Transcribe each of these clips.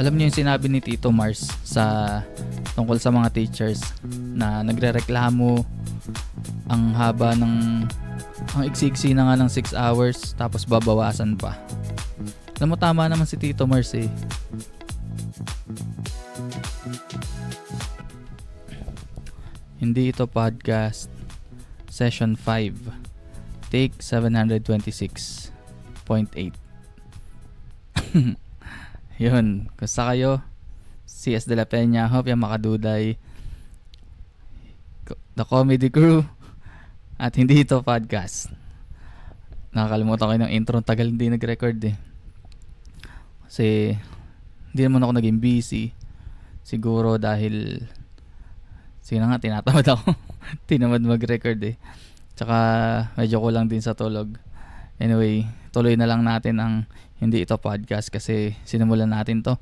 Alam niyo yung sinabi ni Tito Mars sa tungkol sa mga teachers na nagrereklamo ang haba ng ang iksi na nga ng 6 hours tapos babawasan pa. Alam mo tama naman si Tito Mars eh. Hindi ito podcast. Session 5. Take 726.8. Yun, kasta kayo. CS De La Peña, Hope, yung makaduday. The Comedy Crew. At hindi ito podcast. Nakakalimutan ko yung intro. Tagal hindi nag-record eh. Kasi, hindi naman ako naging busy. Siguro dahil, sige na nga, tinatamad ako. tinamad mag-record eh. Tsaka, medyo kulang din sa tulog. Anyway, tuloy na lang natin ang hindi ito podcast kasi sinimulan natin to.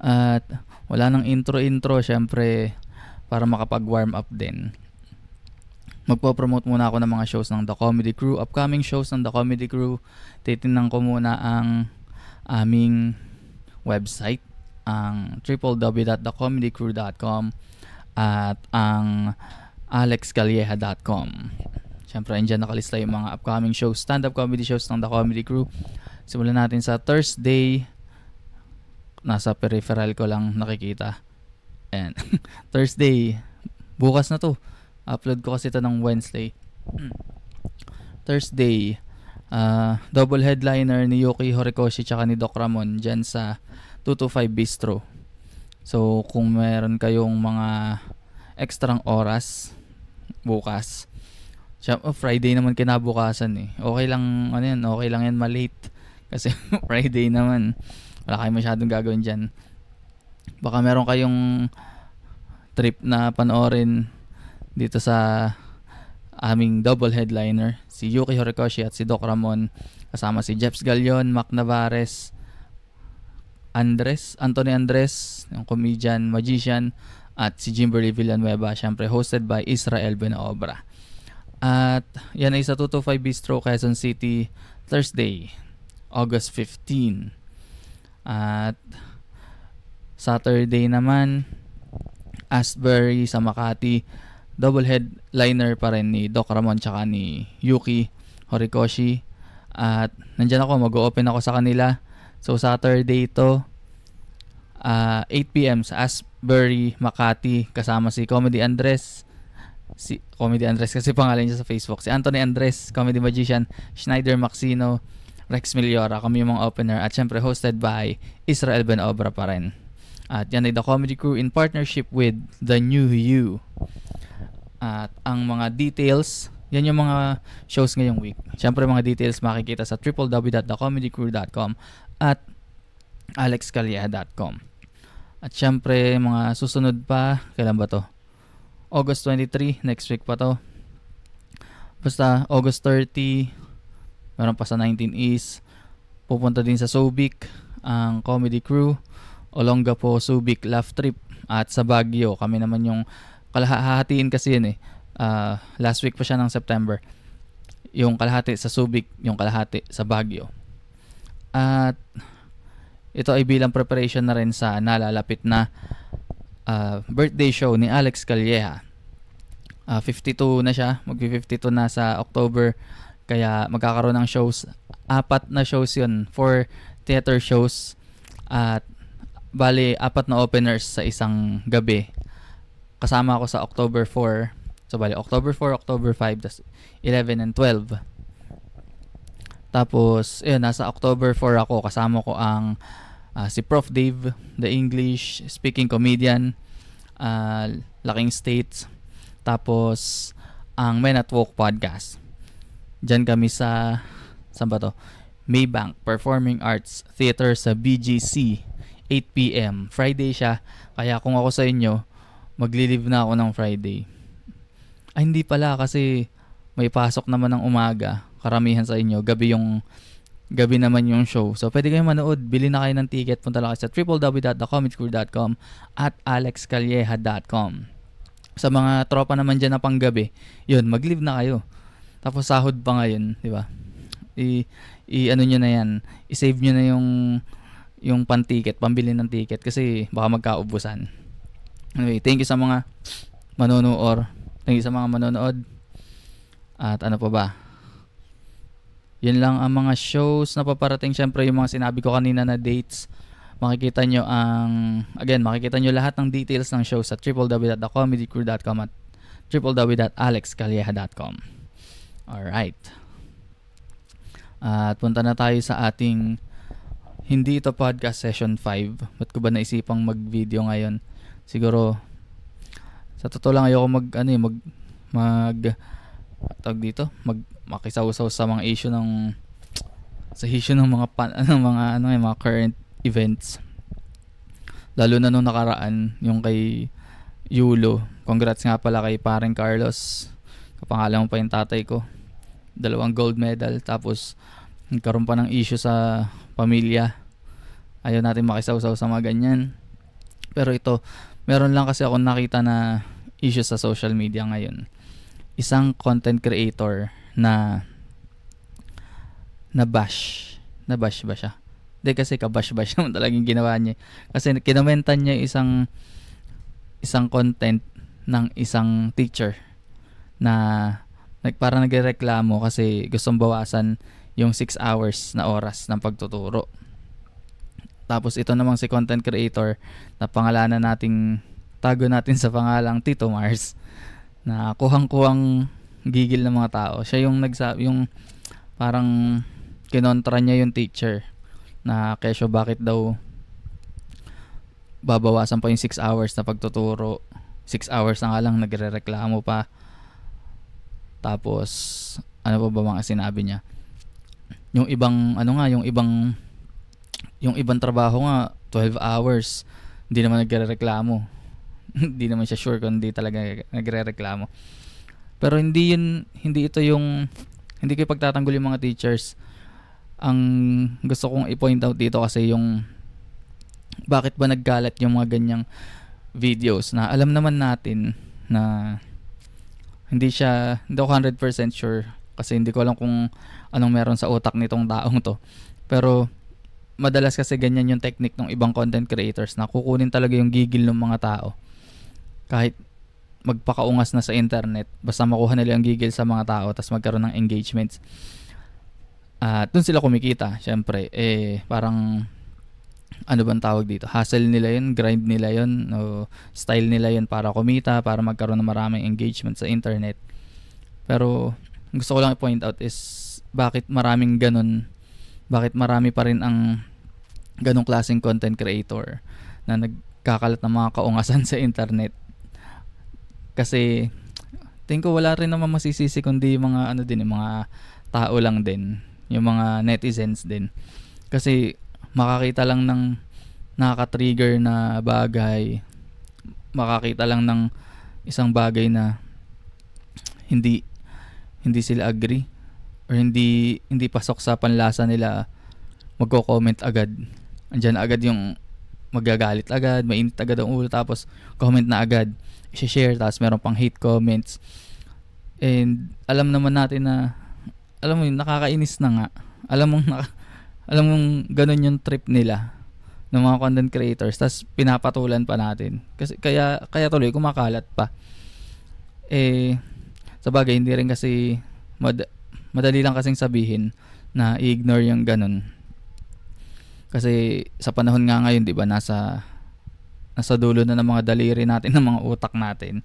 At wala nang intro-intro, syempre, para makapag-warm up din. Magpo-promote muna ako ng mga shows ng The Comedy Crew, upcoming shows ng The Comedy Crew. Titingnan ko muna ang aming website, ang www.thecomedycrew.com at ang alexcalieja.com. Siyempre, andyan nakalista yung mga upcoming shows, stand-up comedy shows ng The Comedy Crew. Simulan natin sa Thursday. Nasa peripheral ko lang nakikita. And Thursday, bukas na to. Upload ko kasi ito ng Wednesday. Thursday, uh, double headliner ni Yuki Horikoshi tsaka ni Doc Ramon dyan sa 225 Bistro. So, kung meron kayong mga extrang oras bukas, siya, oh, Friday naman kinabukasan eh. Okay lang, ano yan, okay lang yan malate. Kasi Friday naman, wala kayo masyadong gagawin dyan. Baka meron kayong trip na panoorin dito sa aming double headliner, si Yuki Horikoshi at si Doc Ramon, kasama si Jeffs Galion, Mac Navares, Andres, Anthony Andres, yung comedian, magician, at si Jimberly Villanueva, syempre hosted by Israel Benobra. At yan ay sa 225 Bistro, Quezon City, Thursday, August 15. At Saturday naman, Asbury sa Makati, double headliner pa rin ni Doc Ramon tsaka ni Yuki Horikoshi. At nandyan ako, mag-open ako sa kanila. So Saturday ito, uh, ah, 8pm sa Asbury, Makati, kasama si Comedy Andres. Si Comedy Andres kasi pangalan niya sa Facebook. Si Anthony Andres, comedy magician, Schneider Maxino, Rex Meliora, kami yung mga opener at syempre hosted by Israel Ben Obra pa rin. At yan ay The Comedy Crew in partnership with The New You. At ang mga details, yan yung mga shows ngayong week. Syempre mga details makikita sa www.thecomedycrew.com at alexcalia.com. At syempre mga susunod pa, kailan ba to? August 23, next week pa to. Basta August 30, meron pa sa 19 East. Pupunta din sa Subic ang comedy crew. Olonga po, Subic, Laugh Trip at sa Baguio. Kami naman yung kalahatiin kasi yun eh. Uh, last week pa siya ng September. Yung kalahati sa Subic, yung kalahati sa Baguio. At ito ay bilang preparation na rin sa nalalapit na uh, birthday show ni Alex Calleja. Uh, ah, 52 na siya, magpi-52 na sa October kaya magkakaroon ng shows, apat na shows yun, for theater shows at bali apat na openers sa isang gabi. Kasama ako sa October 4. So bali October 4, October 5, tas 11 and 12. Tapos, yun, nasa October 4 ako, kasama ko ang uh, si Prof. Dave, the English speaking comedian, uh, Laking States, tapos ang Men at Walk podcast. Diyan kami sa, saan ba to? Maybank Performing Arts Theater sa BGC, 8pm. Friday siya, kaya kung ako sa inyo, magli maglilive na ako ng Friday. Ay, hindi pala kasi may pasok naman ng umaga. Karamihan sa inyo, gabi yung gabi naman yung show. So, pwede kayong manood. Bili na kayo ng ticket. Punta lang kayo sa www.thecomicscrew.com at alexcalieja.com. Sa mga tropa naman diyan na panggabi, yun, mag-live na kayo. Tapos sahod pa ngayon, di ba? I, i ano niyo na yan, i-save niyo na yung yung pan-ticket, pambili ng ticket kasi baka magkaubusan. Anyway, thank you sa mga manonood. Thank you sa mga manonood. At ano pa ba? Yan lang ang mga shows na paparating. Siyempre, yung mga sinabi ko kanina na dates. Makikita nyo ang, again, makikita nyo lahat ng details ng show sa www.thecomedycrew.com at www.alexcalieja.com. Alright. at punta na tayo sa ating hindi ito podcast session 5. Ba't ko ba naisipang mag-video ngayon? Siguro sa totoo lang ayoko mag ano eh, mag mag tawag dito, mag makisaw-saw sa mga issue ng sa issue ng mga pan, ano, mga ano eh, mga current events. Lalo na nung nakaraan yung kay Yulo. Congrats nga pala kay pareng Carlos. Kapangalan mo pa yung tatay ko dalawang gold medal tapos nagkaroon pa ng issue sa pamilya. Ayaw natin makisawsaw sa mga ganyan. Pero ito, meron lang kasi ako nakita na issue sa social media ngayon. Isang content creator na na bash. Na bash ba siya? Hindi kasi kabash-bash naman talagang ginawa niya. Kasi kinamentan niya isang isang content ng isang teacher na Like, parang nagreklamo kasi gustong bawasan yung 6 hours na oras ng pagtuturo. Tapos ito namang si content creator na pangalanan nating tago natin sa pangalang Tito Mars na kuhang-kuhang gigil ng mga tao. Siya yung nagsabi yung parang kinontra niya yung teacher na kesyo bakit daw babawasan pa yung 6 hours na pagtuturo. 6 hours na nga lang nagrereklamo pa. Tapos, ano pa ba mga sinabi niya? Yung ibang, ano nga, yung ibang, yung ibang trabaho nga, 12 hours, hindi naman nagrereklamo. hindi naman siya sure kung hindi talaga nagrereklamo. Pero hindi yun, hindi ito yung, hindi ko pagtatanggol yung mga teachers. Ang gusto kong i-point out dito kasi yung, bakit ba nagkalat yung mga ganyang videos na alam naman natin na hindi siya, hindi ako 100% sure kasi hindi ko alam kung anong meron sa utak nitong taong to. Pero madalas kasi ganyan yung technique ng ibang content creators na kukunin talaga yung gigil ng mga tao. Kahit magpakaungas na sa internet, basta makuha nila yung gigil sa mga tao tapos magkaroon ng engagements. At uh, doon sila kumikita, syempre. Eh, parang ano bang tawag dito? Hustle nila yun, grind nila yun, o style nila yun para kumita, para magkaroon ng maraming engagement sa internet. Pero gusto ko lang i-point out is bakit maraming ganun, bakit marami pa rin ang ganong klaseng content creator na nagkakalat ng mga kaungasan sa internet. Kasi tingko wala rin naman masisisi kundi mga ano din, eh, mga tao lang din, yung mga netizens din. Kasi makakita lang ng nakaka-trigger na bagay, makakita lang ng isang bagay na hindi hindi sila agree or hindi hindi pasok sa panlasa nila magko-comment agad. Andiyan agad yung magagalit agad, mainit agad ang ulo tapos comment na agad, i-share tapos meron pang hate comments. And alam naman natin na alam mo yun, nakakainis na nga. Alam mong na, alam mong ganun yung trip nila ng mga content creators tapos pinapatulan pa natin kasi kaya kaya tuloy kumakalat pa eh sa bagay hindi rin kasi mad- madali lang kasing sabihin na i-ignore yung ganun kasi sa panahon nga ngayon 'di ba nasa nasa dulo na ng mga daliri natin ng mga utak natin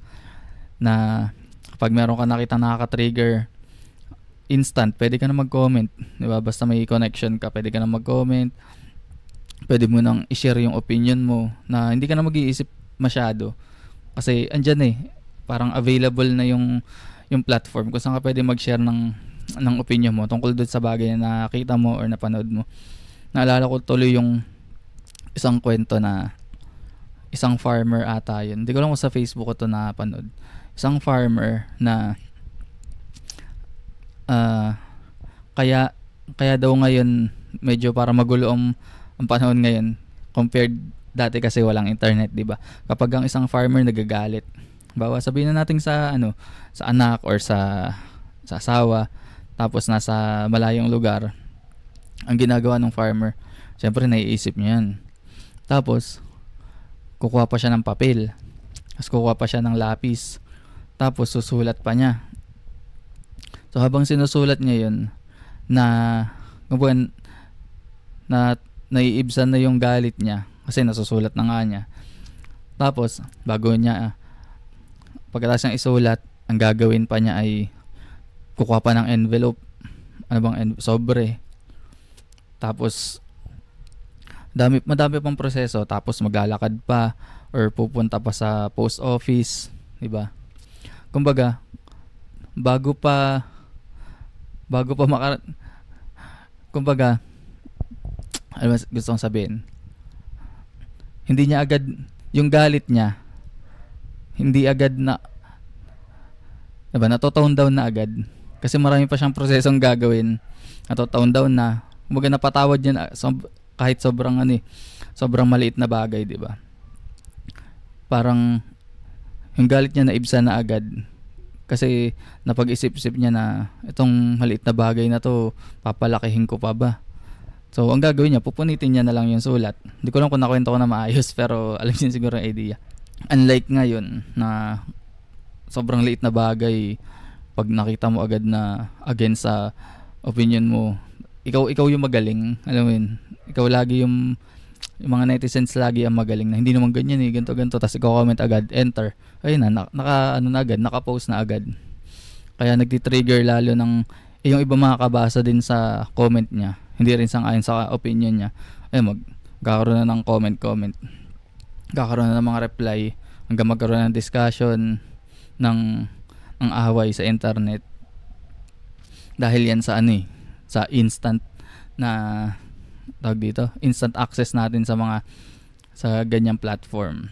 na pag meron ka nakita nakaka-trigger instant, pwede ka na mag-comment. Diba? Basta may connection ka, pwede ka na mag-comment. Pwede mo nang i-share yung opinion mo na hindi ka na mag-iisip masyado. Kasi andyan eh, parang available na yung yung platform kung saan ka pwede mag-share ng ng opinion mo tungkol doon sa bagay na nakita mo or napanood mo. Naalala ko tuloy yung isang kwento na isang farmer ata yun. Hindi ko lang kung sa Facebook ko to napanood. Isang farmer na Uh, kaya kaya daw ngayon medyo para magulo ang, ang panahon ngayon compared dati kasi walang internet, 'di ba? Kapag ang isang farmer nagagalit, bawa sabihin na natin sa ano, sa anak or sa sa asawa tapos nasa malayong lugar ang ginagawa ng farmer, syempre naiisip niya 'yan. Tapos kukuha pa siya ng papel. Tapos kukuha pa siya ng lapis. Tapos susulat pa niya. So habang sinusulat niya 'yon na kumbaga na naiibsan na yung galit niya kasi nasusulat na nga niya. Tapos bago niya ah, pagkatapos niyang isulat, ang gagawin pa niya ay kukuha pa ng envelope. Ano bang en- sobre. Tapos dami madami pang proseso tapos maglalakad pa or pupunta pa sa post office, 'di ba? Kumbaga, bago pa bago pa maka kumbaga ano gusto kong sabihin hindi niya agad yung galit niya hindi agad na diba, natotone down na agad kasi marami pa siyang prosesong gagawin natotown down na kumbaga napatawad niya na, sob, kahit sobrang ano eh, sobrang maliit na bagay di ba parang yung galit niya na naibsan na agad kasi napag-isip-isip niya na itong maliit na bagay na to, papalakihin ko pa ba? So, ang gagawin niya, pupunitin niya na lang yung sulat. Hindi ko lang kung nakwento ko na maayos, pero alam niya siguro yung idea. Unlike ngayon, na sobrang liit na bagay, pag nakita mo agad na against sa opinion mo, ikaw, ikaw yung magaling, alam mo yun, ikaw lagi yung yung mga netizens lagi ang magaling na hindi naman ganyan eh, ganto ganto tapos i-comment agad, enter. Ayun na, naka ano na agad, naka-post na agad. Kaya nagti-trigger lalo ng eh, yung iba makakabasa din sa comment niya. Hindi rin sang-ayon sa opinion niya. Ay mag gagaroon na ng comment-comment. Gagaroon na ng mga reply hanggang magkaroon ng discussion ng ang away sa internet. Dahil yan sa ano eh, sa instant na tawag dito, instant access natin sa mga sa ganyang platform.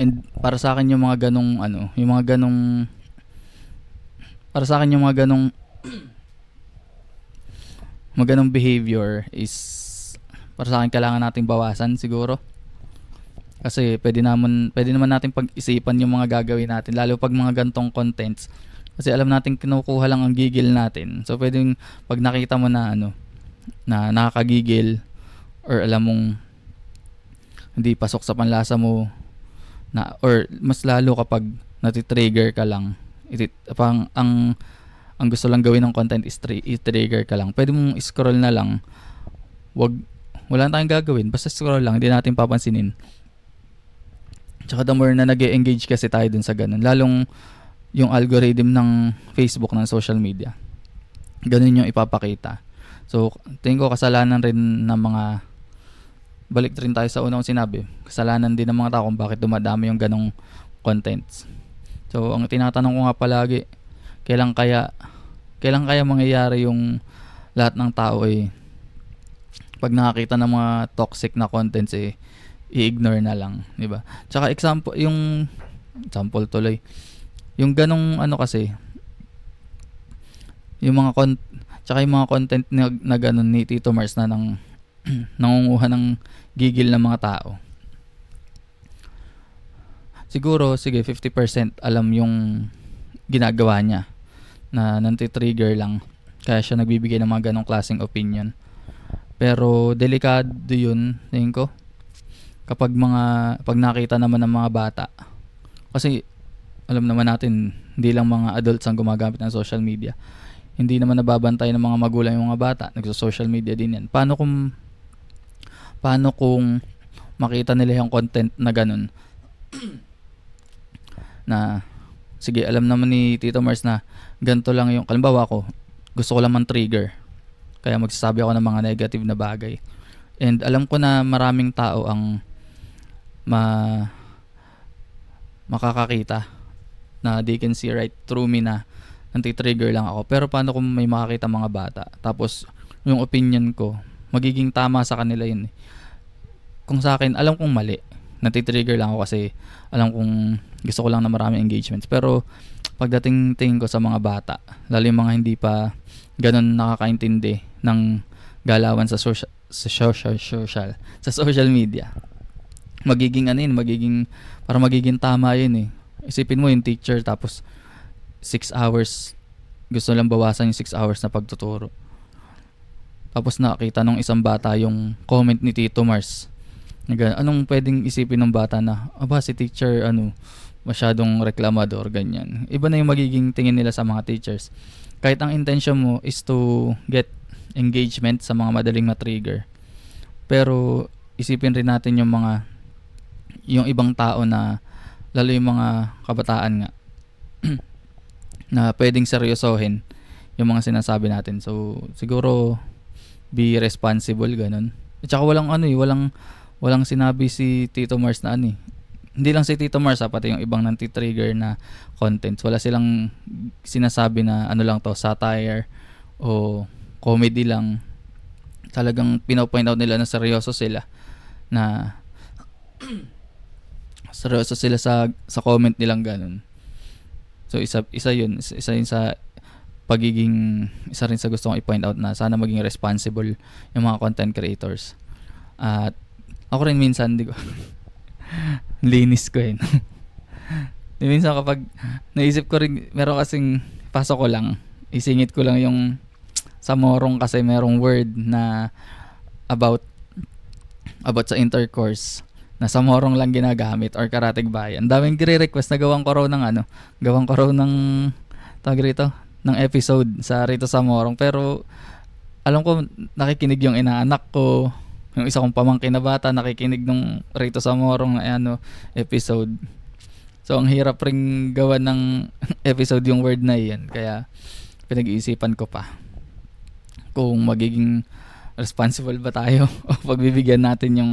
And para sa akin yung mga ganong ano, yung mga ganong para sa akin yung mga ganong mga ganong behavior is para sa akin kailangan nating bawasan siguro. Kasi pwede naman pwede naman natin pag-isipan yung mga gagawin natin lalo pag mga gantong contents kasi alam natin kinukuha lang ang gigil natin. So pwedeng pag nakita mo na ano, na nakakagigil or alam mong hindi pasok sa panlasa mo na or mas lalo kapag natitrigger ka lang itit pang ang ang gusto lang gawin ng content is tri- i-trigger ka lang pwede mong scroll na lang wag wala na tayong gagawin basta scroll lang hindi natin papansinin tsaka the more na nag engage kasi tayo dun sa ganun lalong yung algorithm ng Facebook ng social media ganun yung ipapakita So, tingin ko kasalanan rin ng mga balik rin tayo sa unang sinabi. Kasalanan din ng mga tao kung bakit dumadami yung ganong contents. So, ang tinatanong ko nga palagi, kailan kaya kailan kaya mangyayari yung lahat ng tao ay eh, pag nakakita ng mga toxic na contents eh i-ignore na lang, 'di ba? Tsaka example yung example tuloy. Yung ganong ano kasi yung mga con- Tsaka yung mga content na, na ganun ni Tito Mars na nang nangunguha ng gigil ng mga tao. Siguro, sige, 50% alam yung ginagawa niya na nanti-trigger lang. Kaya siya nagbibigay ng mga ganong klaseng opinion. Pero delikado yun, tingin ko. Kapag mga, pag nakita naman ng mga bata. Kasi alam naman natin, hindi lang mga adults ang gumagamit ng social media hindi naman nababantay ng mga magulang yung mga bata, nagso-social media din yan. Paano kung paano kung makita nila yung content na ganun? na sige, alam naman ni Tito Mars na ganito lang yung kalimbawa ko, gusto ko lang man trigger. Kaya magsasabi ako ng mga negative na bagay. And alam ko na maraming tao ang ma makakakita na they can see right through me na nanti-trigger lang ako. Pero paano kung may makakita mga bata? Tapos, yung opinion ko, magiging tama sa kanila yun. Eh. Kung sa akin, alam kong mali. Nanti-trigger lang ako kasi alam kong gusto ko lang na marami engagements. Pero pagdating tingin ko sa mga bata, lalo yung mga hindi pa ganun nakakaintindi ng galawan sa social, sa social, social, sa social media, magiging ano yun, magiging, para magiging tama yun eh. Isipin mo yung teacher tapos 6 hours, gusto lang bawasan yung 6 hours na pagtuturo. Tapos nakita nung isang bata yung comment ni Tito Mars. Ganyan. Anong pwedeng isipin ng bata na, aba si teacher, ano, masyadong reklamador, ganyan. Iba na yung magiging tingin nila sa mga teachers. Kahit ang intention mo is to get engagement sa mga madaling matrigger. Pero isipin rin natin yung mga yung ibang tao na lalo yung mga kabataan nga na pwedeng seryosohin yung mga sinasabi natin. So, siguro, be responsible, ganun. At saka walang ano eh, walang, walang sinabi si Tito Mars na ano eh. Hindi lang si Tito Mars ha, ah, pati yung ibang nanti-trigger na contents. Wala silang sinasabi na ano lang to, satire o comedy lang. Talagang pinopoint out nila na seryoso sila. Na seryoso sila sa, sa comment nilang ganun. So isa isa 'yun, isa yun sa pagiging isa rin sa gusto kong i-point out na sana maging responsible yung mga content creators. At ako rin minsan di ko linis ko eh. di minsan kapag naisip ko rin meron kasing pasok ko lang isingit ko lang yung sa morong kasi merong word na about about sa intercourse na sa morong lang ginagamit or karatig bayan. Ang daming nire-request na gawang ko ng ano, gawang ko ng tawag rito, ng episode sa rito sa morong. Pero alam ko nakikinig yung inaanak ko, yung isa kong pamangkin na bata nakikinig nung rito sa morong na eh, ano, episode. So ang hirap ring gawa ng episode yung word na 'yan. Kaya pinag-iisipan ko pa kung magiging responsible ba tayo o pagbibigyan natin yung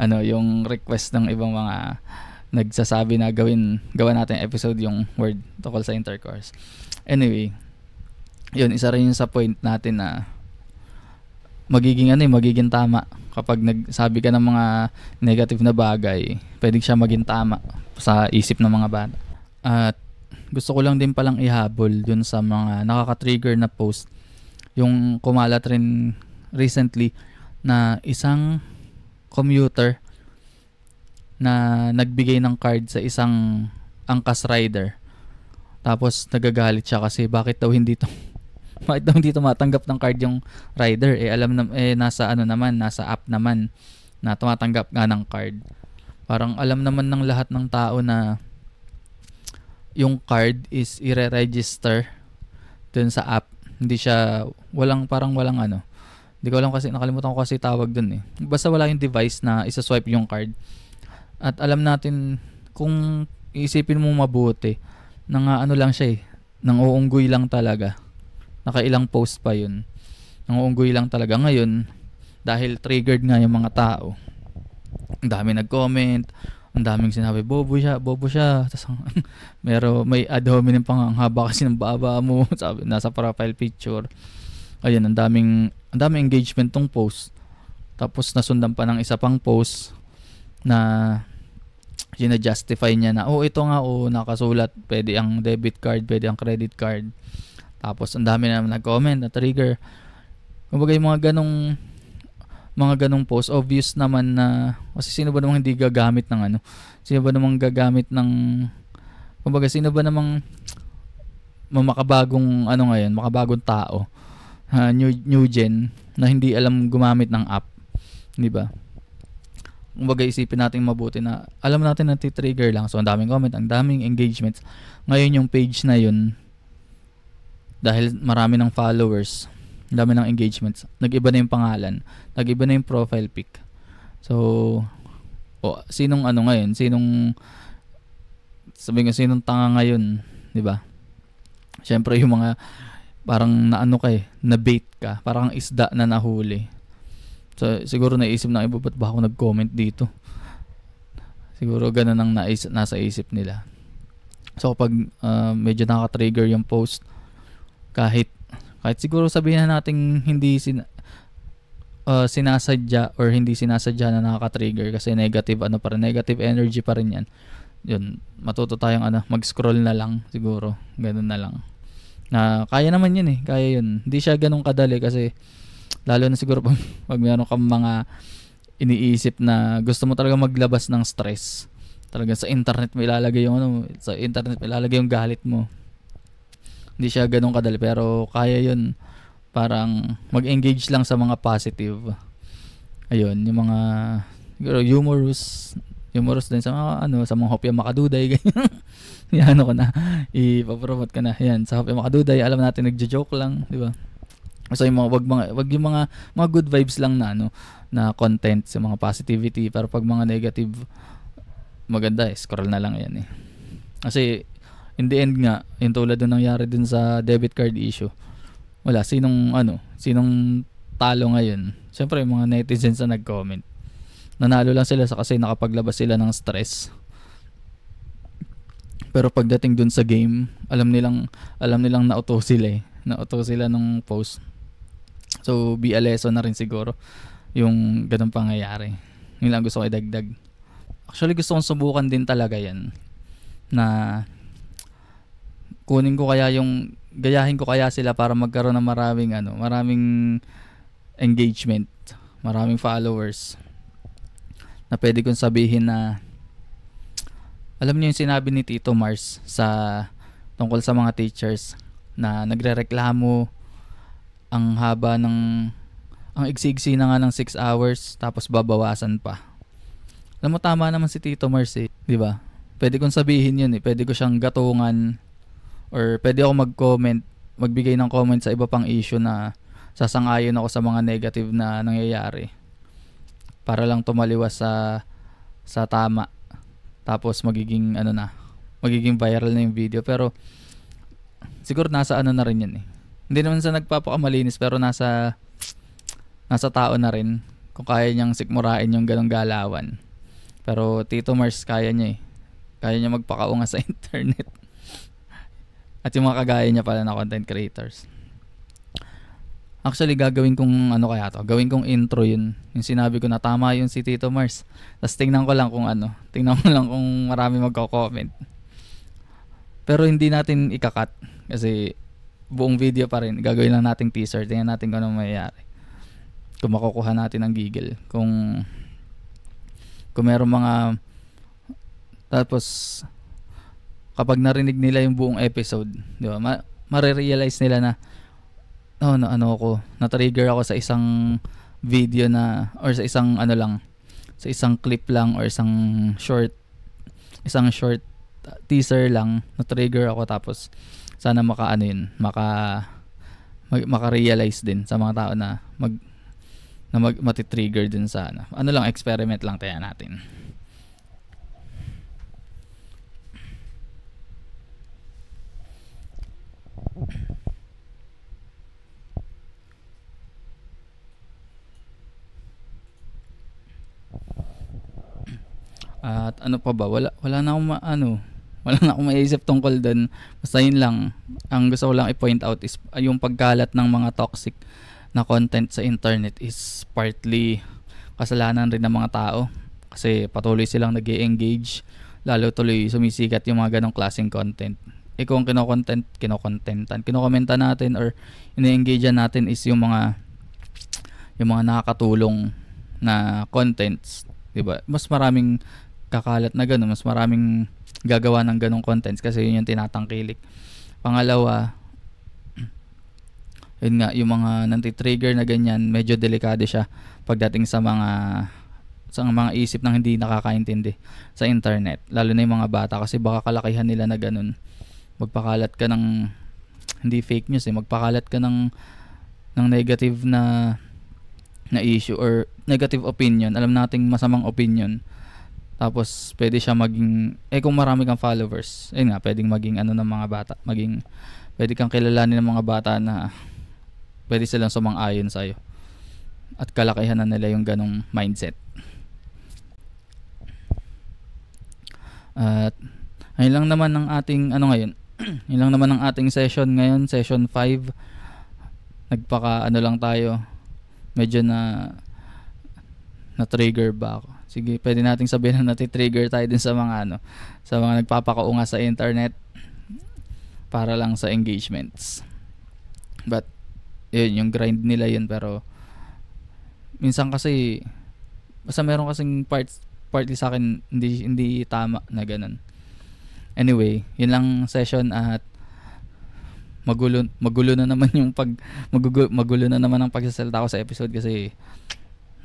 ano yung request ng ibang mga nagsasabi na gawin gawa natin episode yung word tungkol sa intercourse. Anyway, yun isa rin yung sa point natin na magiging ano eh, magiging tama kapag nagsabi ka ng mga negative na bagay, pwedeng siya maging tama sa isip ng mga bata. At gusto ko lang din palang ihabol dun sa mga nakaka-trigger na post yung kumalat rin recently na isang commuter na nagbigay ng card sa isang angkas rider. Tapos nagagalit siya kasi bakit daw hindi to bakit daw hindi tumatanggap ng card yung rider eh alam na eh nasa ano naman nasa app naman na tumatanggap nga ng card. Parang alam naman ng lahat ng tao na yung card is ire-register dun sa app. Hindi siya walang parang walang ano hindi ko alam kasi, nakalimutan ko kasi tawag dun eh. Basta wala yung device na isa-swipe yung card. At alam natin, kung iisipin mo mabuti, nang ano lang siya eh, nang uunggoy lang talaga. Nakailang post pa yun. Nang uunggoy lang talaga. Ngayon, dahil triggered nga yung mga tao, ang dami nag-comment, ang daming sinabi, bobo siya, bobo siya. Tapos, pero may ad hominem pang nga, ang haba kasi ng baba mo, sabi, nasa profile picture. Ayun, ang daming ang dami engagement tong post. Tapos nasundan pa ng isa pang post na sina-justify niya na, oh, ito nga, oh, nakasulat, pwede ang debit card, pwede ang credit card. Tapos, ang dami na nag-comment, na-trigger. Kumbaga, yung mga ganong mga ganong post, obvious naman na, kasi sino ba namang hindi gagamit ng ano? Sino ba namang gagamit ng, kumbaga, sino ba namang mamakabagong, ano ngayon, makabagong tao? uh, new, new gen na hindi alam gumamit ng app. Di ba? Kumbaga isipin natin mabuti na alam natin na titrigger lang. So ang daming comment, ang daming engagements. Ngayon yung page na yun, dahil marami ng followers, dami ng engagements, nag-iba na yung pangalan, nag-iba na yung profile pic. So, oh, sinong ano ngayon? Sinong, sabi nga sinong tanga ngayon? 'di ba diba? Siyempre, yung mga parang naano ka eh, na-bait ka, parang isda na nahuli. So, siguro naisip ng iba, ba't ba ako nag-comment dito? Siguro ganun ang nais, nasa isip nila. So, pag uh, medyo nakaka-trigger yung post, kahit, kahit siguro sabihin na natin hindi sin, uh, ah, sinasadya or hindi sinasadya na nakaka-trigger kasi negative ano para negative energy pa rin yan. Yun, matuto tayong ano, mag-scroll na lang siguro. Ganun na lang. Na kaya naman 'yan eh, kaya 'yun. Hindi siya ganun kadali kasi lalo na siguro pag, pag meron kang mga iniisip na gusto mo talaga maglabas ng stress. Talaga sa internet mo ilalagay yung ano, sa internet mo ilalagay yung galit mo. Hindi siya ganun kadali pero kaya 'yun. Parang mag-engage lang sa mga positive. Ayun, yung mga siguro humorous Humorous din sa mga ano sa mga hopya makaduday ganyan. yan ano ko na ipapromote ka na. Yan sa hopya makaduday alam natin nagjo-joke lang, di ba? So yung mga wag mga wag yung mga mga good vibes lang na ano na content sa mga positivity pero pag mga negative maganda eh, scroll na lang yan eh. Kasi in the end nga, yung tulad ng nangyari din sa debit card issue. Wala sinong ano, sinong talo ngayon. Siyempre yung mga netizens na nag-comment nanalo lang sila sa kasi nakapaglabas sila ng stress. Pero pagdating dun sa game, alam nilang alam nilang nauto sila eh. Nauto sila nung post. So be a lesson na rin siguro yung ganun pangyayari. Yun lang gusto ko idagdag. Actually gusto kong subukan din talaga 'yan na kunin ko kaya yung gayahin ko kaya sila para magkaroon ng maraming ano, maraming engagement, maraming followers na pwede kong sabihin na alam niyo yung sinabi ni Tito Mars sa tungkol sa mga teachers na nagrereklamo ang haba ng ang igsigsi na nga ng 6 hours tapos babawasan pa. Alam mo tama naman si Tito Mars eh, 'di ba? Pwede kong sabihin 'yun eh, pwede ko siyang gatungan or pwede ako mag-comment, magbigay ng comment sa iba pang issue na sasangayon ako sa mga negative na nangyayari para lang tumaliwas sa sa tama. Tapos magiging ano na, magiging viral na yung video pero siguro nasa ano na rin 'yan eh. Hindi naman sa nagpapakamalinis pero nasa nasa tao na rin kung kaya niyang sikmurain yung ganong galawan. Pero Tito Mars kaya niya eh. Kaya niya magpakaunga sa internet. At yung mga kagaya niya pala na content creators. Actually, gagawin kong ano kaya to. Gawin kong intro yun. Yung sinabi ko na tama yun si Tito Mars. Tapos tingnan ko lang kung ano. Tingnan ko lang kung marami magko-comment. Pero hindi natin ikakat. Kasi buong video pa rin. Gagawin lang nating teaser. Tingnan natin kung ano mayayari. Kung makukuha natin ng gigil. Kung, kung meron mga... Tapos, kapag narinig nila yung buong episode, di ba? Ma- marirealize nila na oh, na ano ako, na-trigger ako sa isang video na or sa isang ano lang, sa isang clip lang or isang short isang short uh, teaser lang, na-trigger ako tapos sana makaano yun, maka mag, maka-realize din sa mga tao na mag na mag, matitrigger din sa ano. Ano lang experiment lang tayo natin. you At ano pa ba? Wala, wala na akong ma- ano, wala na akong maiisip tungkol doon. Basta yun lang. Ang gusto ko lang i-point out is ah, yung pagkalat ng mga toxic na content sa internet is partly kasalanan rin ng mga tao. Kasi patuloy silang nag engage lalo tuloy sumisikat yung mga ganong klaseng content. Eh kung kinokontent, kinokontentan, kinokomenta natin or ini-engage natin is yung mga yung mga nakakatulong na contents, 'di ba? Mas maraming kakalat na gano'n, mas maraming gagawa ng ganong contents kasi yun yung tinatangkilik. Pangalawa, yun nga, yung mga nanti-trigger na ganyan, medyo delikado siya pagdating sa mga sa mga isip ng hindi nakakaintindi sa internet. Lalo na yung mga bata kasi baka kalakihan nila na ganun. Magpakalat ka ng hindi fake news eh, magpakalat ka ng ng negative na na issue or negative opinion. Alam nating masamang opinion tapos, pwede siya maging, eh kung marami kang followers, eh nga, pwedeng maging ano ng mga bata, maging, pwede kang kilalanin ng mga bata na pwede silang sumang-ayon sa iyo. At kalakihan na nila yung ganong mindset. At, ayun lang naman ng ating, ano ngayon, yun lang naman ang ating session ngayon, session 5. Nagpaka, ano lang tayo, medyo na, na-trigger ba ako sige, pwede nating sabihin na nati-trigger tayo din sa mga ano, sa mga nagpapakaunga sa internet para lang sa engagements. But yun, yung grind nila yun pero minsan kasi basta meron kasing parts partly sa akin hindi hindi tama na ganun. Anyway, yun lang session at magulo magulo na naman yung pag magugulo, magulo na naman ang pagsasalita ko sa episode kasi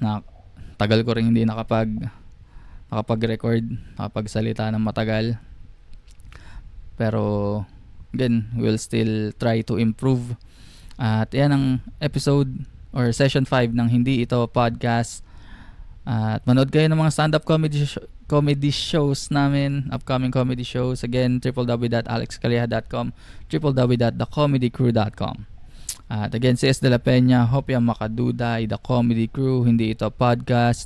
na tagal ko rin hindi nakapag nakapag-record, nakapagsalita ng matagal. Pero again, we'll still try to improve. At yan ang episode or session 5 ng Hindi Ito Podcast. At manood kayo ng mga stand-up comedy, sh- comedy shows namin, upcoming comedy shows. Again, www.alexcaleja.com, www.thecomedicrew.com. At again, si S. De La Peña, hope yung makaduda, the comedy crew, hindi ito podcast.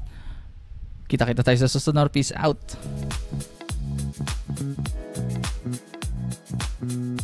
Kita-kita tayo sa susunod. Peace out! Thank you.